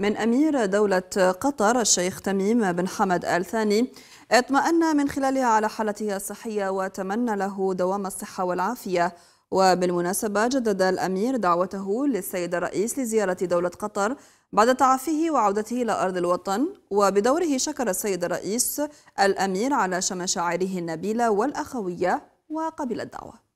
من أمير دولة قطر الشيخ تميم بن حمد آل ثاني اطمأن من خلالها على حالته الصحية وتمنى له دوام الصحة والعافية وبالمناسبة جدد الأمير دعوته للسيد الرئيس لزيارة دولة قطر بعد تعافيه وعودته إلى أرض الوطن وبدوره شكر السيد الرئيس الأمير على شمشاعره النبيلة والأخوية وقبل الدعوة